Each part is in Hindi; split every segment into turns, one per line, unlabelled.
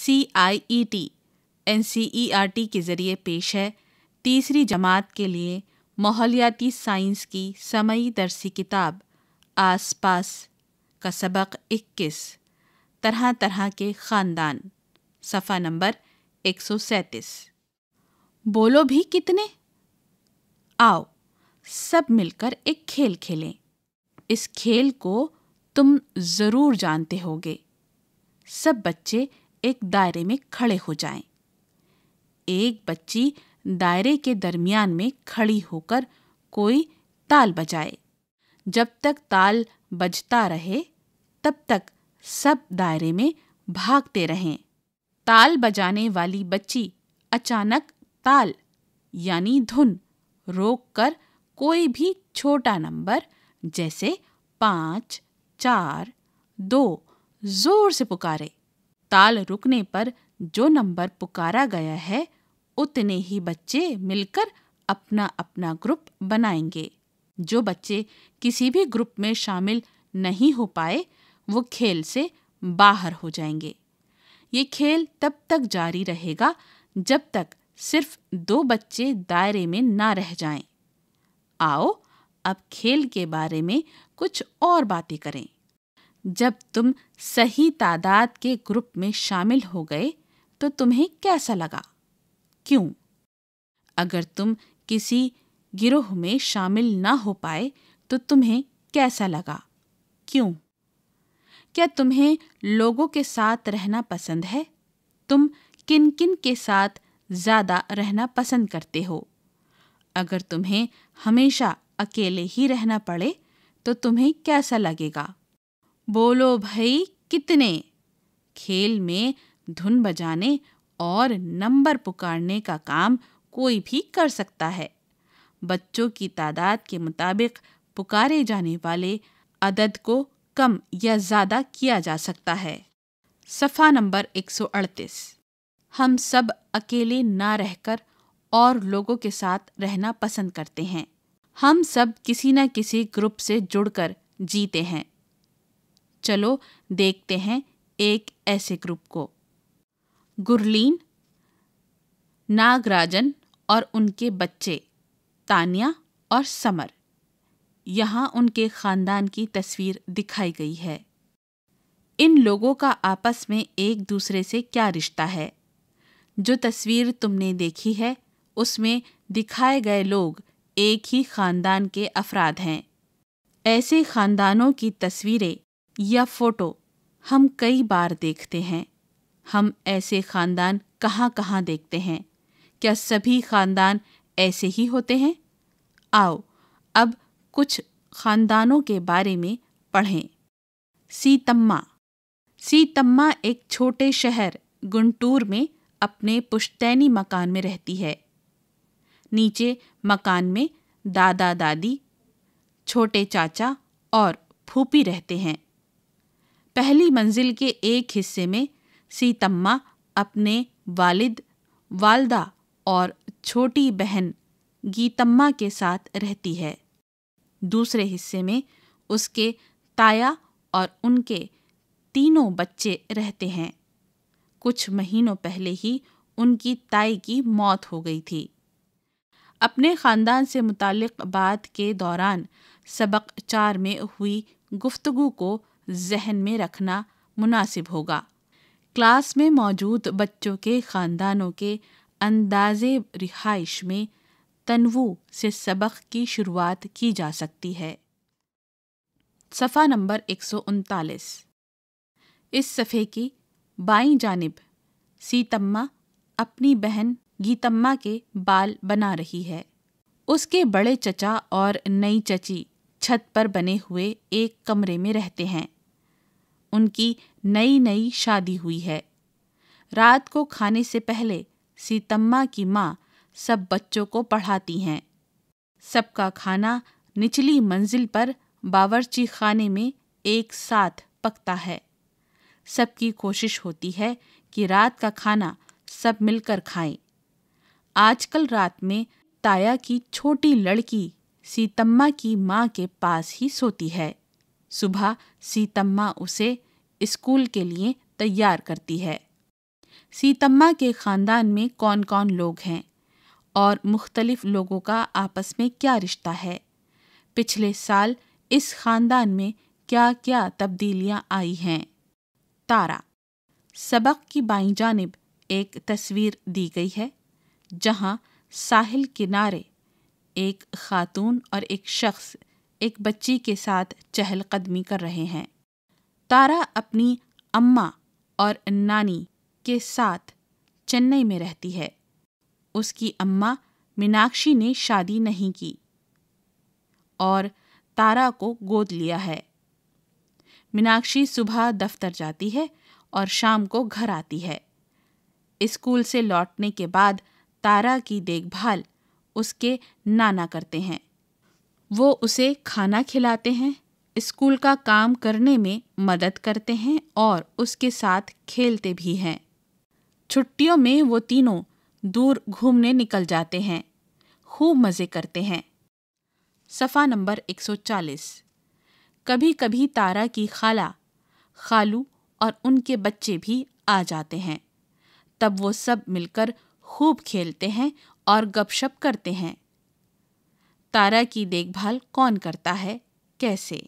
C I E T N C E R T के ज़रिए पेश है तीसरी जमात के लिए माहौलियाती साइंस की समयी दरसी किताब आस पास का सबक इक्कीस तरह तरह के ख़ानदान सफ़ा नंबर एक सौ सैंतीस बोलो भी कितने आओ सब मिलकर एक खेल खेलें इस खेल को तुम ज़रूर जानते होगे सब बच्चे एक दायरे में खड़े हो जाएं। एक बच्ची दायरे के दरमियान में खड़ी होकर कोई ताल बजाए जब तक ताल बजता रहे तब तक सब दायरे में भागते रहें ताल बजाने वाली बच्ची अचानक ताल यानी धुन रोक कर कोई भी छोटा नंबर जैसे पाँच चार दो जोर से पुकारे ताल रुकने पर जो नंबर पुकारा गया है उतने ही बच्चे मिलकर अपना अपना ग्रुप बनाएंगे जो बच्चे किसी भी ग्रुप में शामिल नहीं हो पाए वो खेल से बाहर हो जाएंगे ये खेल तब तक जारी रहेगा जब तक सिर्फ दो बच्चे दायरे में ना रह जाएं। आओ अब खेल के बारे में कुछ और बातें करें जब तुम सही तादाद के ग्रुप में शामिल हो गए तो तुम्हें कैसा लगा क्यों अगर तुम किसी गिरोह में शामिल ना हो पाए तो तुम्हें कैसा लगा क्यों क्या तुम्हें लोगों के साथ रहना पसंद है तुम किन किन के साथ ज़्यादा रहना पसंद करते हो अगर तुम्हें हमेशा अकेले ही रहना पड़े तो तुम्हें कैसा लगेगा बोलो भाई कितने खेल में धुन बजाने और नंबर पुकारने का काम कोई भी कर सकता है बच्चों की तादाद के मुताबिक पुकारे जाने वाले अदद को कम या ज़्यादा किया जा सकता है सफ़ा नंबर 138 हम सब अकेले ना रहकर और लोगों के साथ रहना पसंद करते हैं हम सब किसी न किसी ग्रुप से जुड़कर जीते हैं चलो देखते हैं एक ऐसे ग्रुप को गुरलीन नागराजन और उनके बच्चे तानिया और समर यहाँ उनके खानदान की तस्वीर दिखाई गई है इन लोगों का आपस में एक दूसरे से क्या रिश्ता है जो तस्वीर तुमने देखी है उसमें दिखाए गए लोग एक ही खानदान के अफराद हैं ऐसे खानदानों की तस्वीरें या फोटो हम कई बार देखते हैं हम ऐसे ख़ानदान कहाँ कहाँ देखते हैं क्या सभी ख़ानदान ऐसे ही होते हैं आओ अब कुछ ख़ानदानों के बारे में पढ़ें सीतम्मा सीतम्मा एक छोटे शहर गुंटूर में अपने पुश्तैनी मकान में रहती है नीचे मकान में दादा दादी छोटे चाचा और फूपी रहते हैं पहली मंजिल के एक हिस्से में सीतम्मा अपने वालिद वालदा और छोटी बहन गीतम्मा के साथ रहती है दूसरे हिस्से में उसके ताया और उनके तीनों बच्चे रहते हैं कुछ महीनों पहले ही उनकी ताई की मौत हो गई थी अपने ख़ानदान से मुतल बात के दौरान सबक चार में हुई गुफ्तगु को जहन में रखना मुनासिब होगा क्लास में मौजूद बच्चों के ख़ानदानों के अंदाज़े रिहाइश में तनवू से सबक की शुरुआत की जा सकती है सफ़ा नंबर एक सौ उनतालीस इस सफ़े की बाई जानब सीतम्मा अपनी बहन गीतम्मा के बाल बना रही है उसके बड़े चचा और नई चची छत पर बने हुए एक कमरे में रहते हैं उनकी नई नई शादी हुई है रात को खाने से पहले सीतम्मा की माँ सब बच्चों को पढ़ाती हैं सबका खाना निचली मंजिल पर बावर्ची खाने में एक साथ पकता है सबकी कोशिश होती है कि रात का खाना सब मिलकर खाएं। आजकल रात में ताया की छोटी लड़की सीतम्मा की माँ के पास ही सोती है सुबह सीतम्मा उसे स्कूल के लिए तैयार करती है सीतम्मा के ख़ानदान में कौन कौन लोग हैं और मुख्तलिफ़ लोगों का आपस में क्या रिश्ता है पिछले साल इस ख़ानदान में क्या क्या तब्दीलियाँ आई हैं तारा सबक की बाई जानब एक तस्वीर दी गई है जहाँ साहिल किनारे एक खातून और एक शख्स एक बच्ची के साथ चहलकदमी कर रहे हैं तारा अपनी अम्मा और नानी के साथ चेन्नई में रहती है उसकी अम्मा मीनाक्षी ने शादी नहीं की और तारा को गोद लिया है मीनाक्षी सुबह दफ्तर जाती है और शाम को घर आती है स्कूल से लौटने के बाद तारा की देखभाल उसके नाना करते हैं वो उसे खाना खिलाते हैं स्कूल का काम करने में मदद करते हैं और उसके साथ खेलते भी हैं छुट्टियों में वो तीनों दूर घूमने निकल जाते हैं खूब मज़े करते हैं सफ़ा नंबर 140 कभी कभी तारा की खाला खालू और उनके बच्चे भी आ जाते हैं तब वो सब मिलकर खूब खेलते हैं और गपशप करते हैं तारा की देखभाल कौन करता है कैसे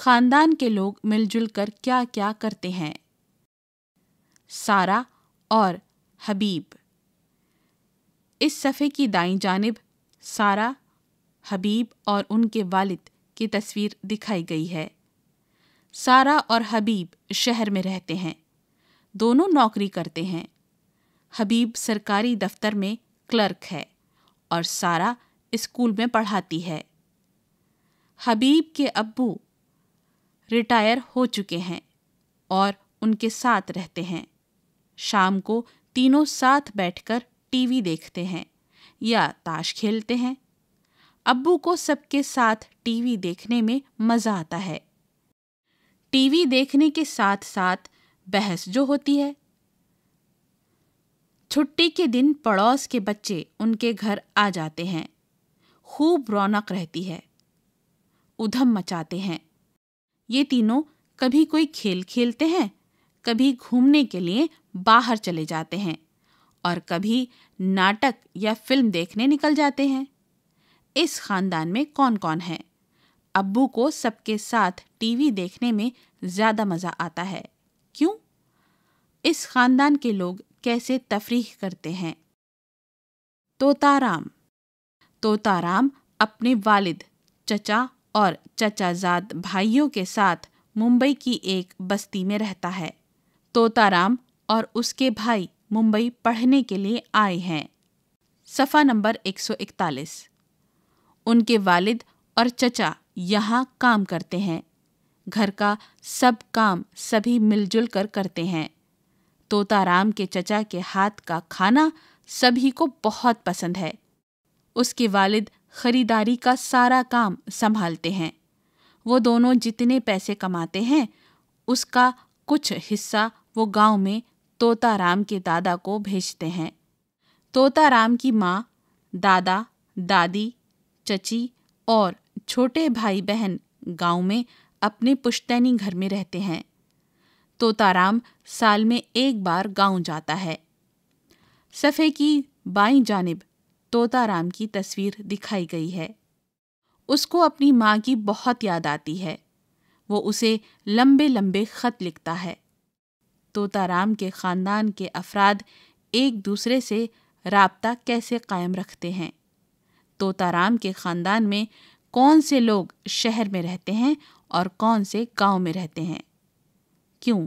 खानदान के लोग मिलजुल कर क्या क्या करते हैं सारा और हबीब इस सफ़े की दाई जानब सारा हबीब और उनके वालिद की तस्वीर दिखाई गई है सारा और हबीब शहर में रहते हैं दोनों नौकरी करते हैं हबीब सरकारी दफ्तर में क्लर्क है और सारा स्कूल में पढ़ाती है हबीब के अब्बू रिटायर हो चुके हैं और उनके साथ रहते हैं शाम को तीनों साथ बैठकर टीवी देखते हैं या ताश खेलते हैं अब्बू को सबके साथ टीवी देखने में मज़ा आता है टीवी देखने के साथ साथ बहस जो होती है छुट्टी के दिन पड़ोस के बच्चे उनके घर आ जाते हैं खूब रौनक रहती है उधम मचाते हैं ये तीनों कभी कोई खेल खेलते हैं कभी घूमने के लिए बाहर चले जाते हैं और कभी नाटक या फिल्म देखने निकल जाते हैं इस खानदान में कौन कौन है अब्बू को सबके साथ टीवी देखने में ज़्यादा मज़ा आता है क्यों इस खानदान के लोग कैसे तफरीह करते हैं तोताराम तोताराम अपने वालिद चचा और चचाजाद भाइयों के साथ मुंबई की एक बस्ती में रहता है तोताराम और उसके भाई मुंबई पढ़ने के लिए आए हैं सफ़ा नंबर 141 उनके वालिद और चचा यहाँ काम करते हैं घर का सब काम सभी मिलजुल कर करते हैं तोताराम के चचा के हाथ का खाना सभी को बहुत पसंद है उसके वालिद खरीदारी का सारा काम संभालते हैं वो दोनों जितने पैसे कमाते हैं उसका कुछ हिस्सा वो गांव में तोताराम के दादा को भेजते हैं तोताराम की माँ दादा दादी चची और छोटे भाई बहन गांव में अपने पुश्तैनी घर में रहते हैं तोताराम साल में एक बार गांव जाता है सफ़े की बाई जानब तोताराम की तस्वीर दिखाई गई है उसको अपनी माँ की बहुत याद आती है वो उसे लंबे लंबे ख़त लिखता है तोताराम के ख़ानदान के अफराद एक दूसरे से रबता कैसे कायम रखते हैं तोताराम के ख़ानदान में कौन से लोग शहर में रहते हैं और कौन से गांव में रहते हैं क्यों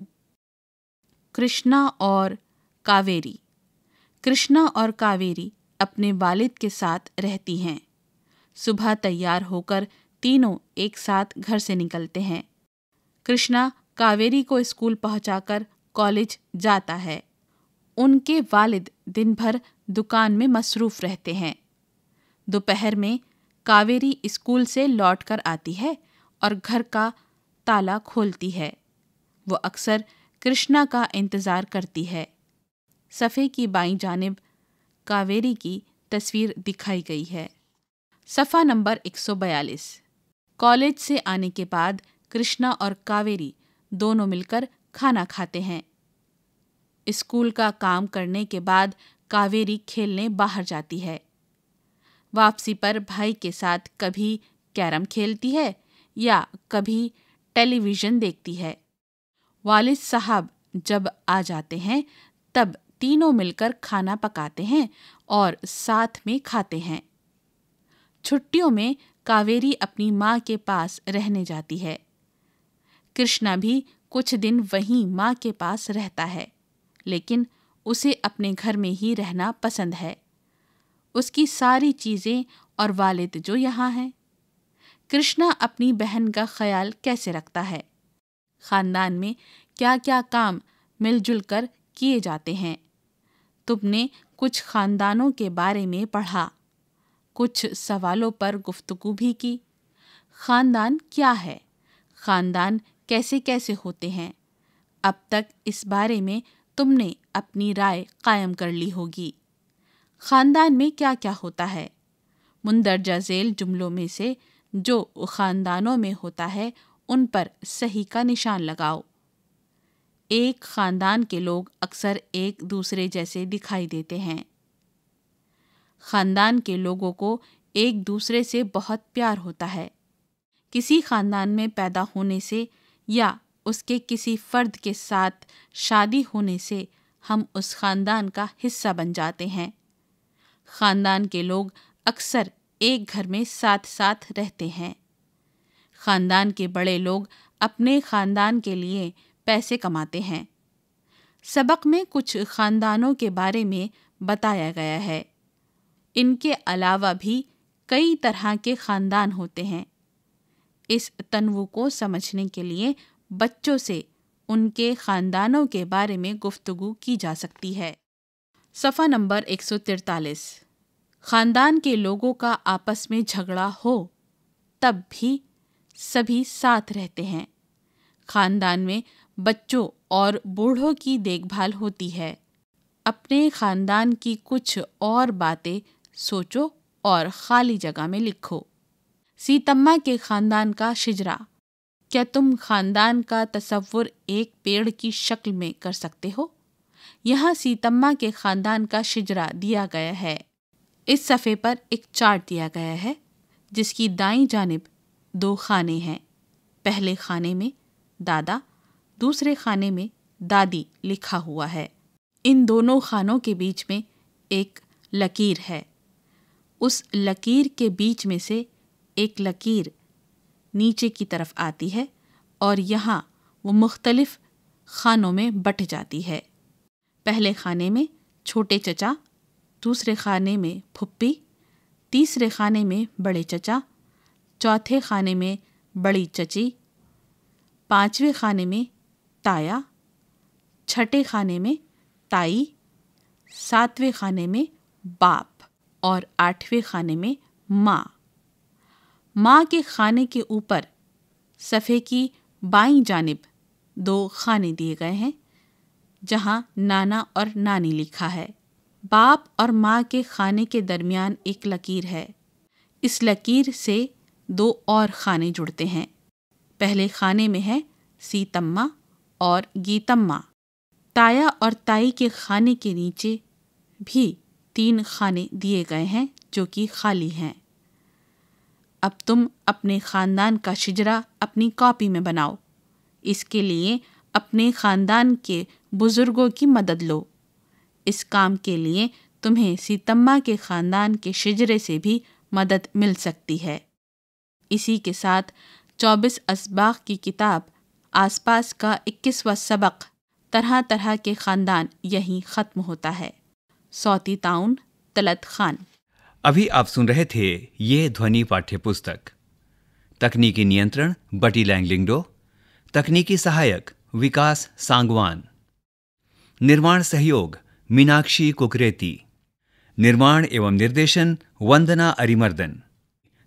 कृष्णा और कावेरी कृष्णा और कावेरी अपने वालिद के साथ रहती हैं सुबह तैयार होकर तीनों एक साथ घर से निकलते हैं कृष्णा कावेरी को स्कूल पहुंचाकर कॉलेज जाता है उनके वालिद दिन भर दुकान में मसरूफ रहते हैं दोपहर में कावेरी स्कूल से लौटकर आती है और घर का ताला खोलती है वो अक्सर कृष्णा का इंतज़ार करती है सफ़े की बाई जानब कावेरी की तस्वीर दिखाई गई है सफ़ा नंबर 142 कॉलेज से आने के बाद कृष्णा और कावेरी दोनों मिलकर खाना खाते हैं स्कूल का काम करने के बाद कावेरी खेलने बाहर जाती है वापसी पर भाई के साथ कभी कैरम खेलती है या कभी टेलीविज़न देखती है वालिद साहब जब आ जाते हैं तब तीनों मिलकर खाना पकाते हैं और साथ में खाते हैं छुट्टियों में कावेरी अपनी माँ के पास रहने जाती है कृष्णा भी कुछ दिन वहीं माँ के पास रहता है लेकिन उसे अपने घर में ही रहना पसंद है उसकी सारी चीज़ें और वालिद जो यहाँ हैं कृष्णा अपनी बहन का ख्याल कैसे रखता है ख़ानदान में क्या क्या काम मिलजुल कर किए जाते हैं तुमने कुछ ख़ानदानों के बारे में पढ़ा कुछ सवालों पर गुफ्तगु भी की ख़ानदान क्या है ख़ानदान कैसे कैसे होते हैं अब तक इस बारे में तुमने अपनी राय कायम कर ली होगी ख़ानदान में क्या क्या होता है मुंदरजा झेल जुमलों में से जो ख़ानदानों में होता है उन पर सही का निशान लगाओ एक ख़ानदान के लोग अक्सर एक दूसरे जैसे दिखाई देते हैं ख़ानदान के लोगों को एक दूसरे से बहुत प्यार होता है किसी ख़ानदान में पैदा होने से या उसके किसी फ़र्द के साथ शादी होने से हम उस ख़ानदान का हिस्सा बन जाते हैं ख़ानदान के लोग अक्सर एक घर में साथ साथ रहते हैं ख़ानदान के बड़े लोग अपने ख़ानदान के लिए पैसे कमाते हैं सबक में कुछ ख़ानदानों के बारे में बताया गया है इनके अलावा भी कई तरह के ख़ानदान होते हैं इस तनवु को समझने के लिए बच्चों से उनके ख़ानदानों के बारे में गुफ्तगु की जा सकती है सफ़ा नंबर एक सौ तिरतालीस ख़ानदान के लोगों का आपस में झगड़ा हो तब भी सभी साथ रहते हैं खानदान में बच्चों और बूढ़ों की देखभाल होती है अपने खानदान की कुछ और बातें सोचो और खाली जगह में लिखो सीतम्मा के खानदान का शिजरा क्या तुम खानदान का तस्वुर एक पेड़ की शक्ल में कर सकते हो यहाँ सीतम्मा के खानदान का शिजरा दिया गया है इस सफ़े पर एक चार्ट दिया गया है जिसकी दाई जानब दो खाने हैं पहले खाने में दादा दूसरे खाने में दादी लिखा हुआ है इन दोनों खानों के बीच में एक लकीर है उस लकीर के बीच में से एक लकीर नीचे की तरफ आती है और यहाँ वो मुख्तलफ़ खानों में बट जाती है पहले खाने में छोटे चचा दूसरे खाने में फुप्पी तीसरे खाने में बड़े चचा चौथे खाने में बड़ी चची पांचवें खाने में ताया छठे खाने में ताई सातवें खाने में बाप और आठवें खाने में माँ माँ के खाने के ऊपर सफ़े की बाई जानब दो खाने दिए गए हैं जहाँ नाना और नानी लिखा है बाप और माँ के खाने के दरमियान एक लकीर है इस लकीर से दो और खाने जुड़ते हैं पहले खाने में है सीतम्मा और गीतम्मा ताया और ताई के खाने के नीचे भी तीन खाने दिए गए हैं जो कि खाली हैं अब तुम अपने ख़ानदान का शिजरा अपनी कॉपी में बनाओ इसके लिए अपने ख़ानदान के बुज़ुर्गों की मदद लो इस काम के लिए तुम्हें सीतम्मा के ख़ानदान के शिजरे से भी मदद मिल सकती है इसी के साथ चौबीस असबाक की किताब आसपास का इक्कीसवा सबक तरह तरह के ख़ानदान यहीं ख़त्म होता है सौती ताउन तलत खान अभी आप सुन रहे थे ये ध्वनि पाठ्य पुस्तक तकनीकी नियंत्रण बटी लैंगलिंगडो तकनीकी सहायक विकास सांगवान निर्माण सहयोग मीनाक्षी कुकरेती निर्माण एवं निर्देशन वंदना अरिमर्दन